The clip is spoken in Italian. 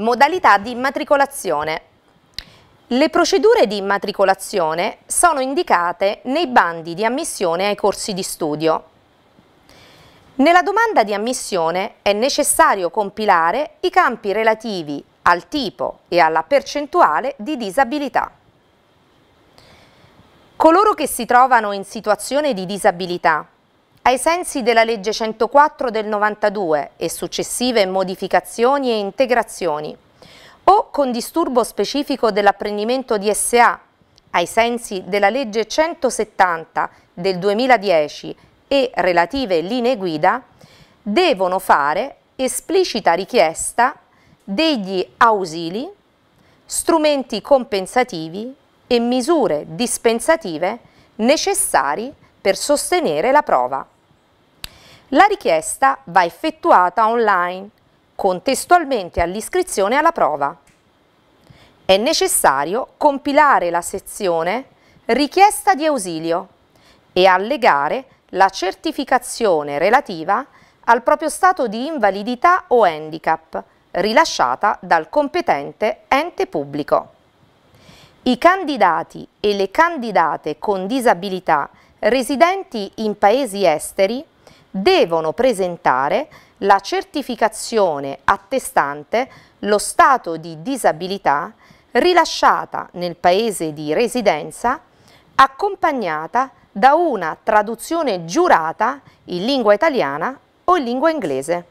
Modalità di immatricolazione. Le procedure di immatricolazione sono indicate nei bandi di ammissione ai corsi di studio. Nella domanda di ammissione è necessario compilare i campi relativi al tipo e alla percentuale di disabilità. Coloro che si trovano in situazione di disabilità ai sensi della legge 104 del 92 e successive modificazioni e integrazioni, o con disturbo specifico dell'apprendimento di SA, ai sensi della legge 170 del 2010 e relative linee guida, devono fare esplicita richiesta degli ausili, strumenti compensativi e misure dispensative necessari per sostenere la prova. La richiesta va effettuata online, contestualmente all'iscrizione alla prova. È necessario compilare la sezione Richiesta di ausilio e allegare la certificazione relativa al proprio stato di invalidità o handicap rilasciata dal competente ente pubblico. I candidati e le candidate con disabilità residenti in paesi esteri devono presentare la certificazione attestante lo stato di disabilità rilasciata nel paese di residenza accompagnata da una traduzione giurata in lingua italiana o in lingua inglese.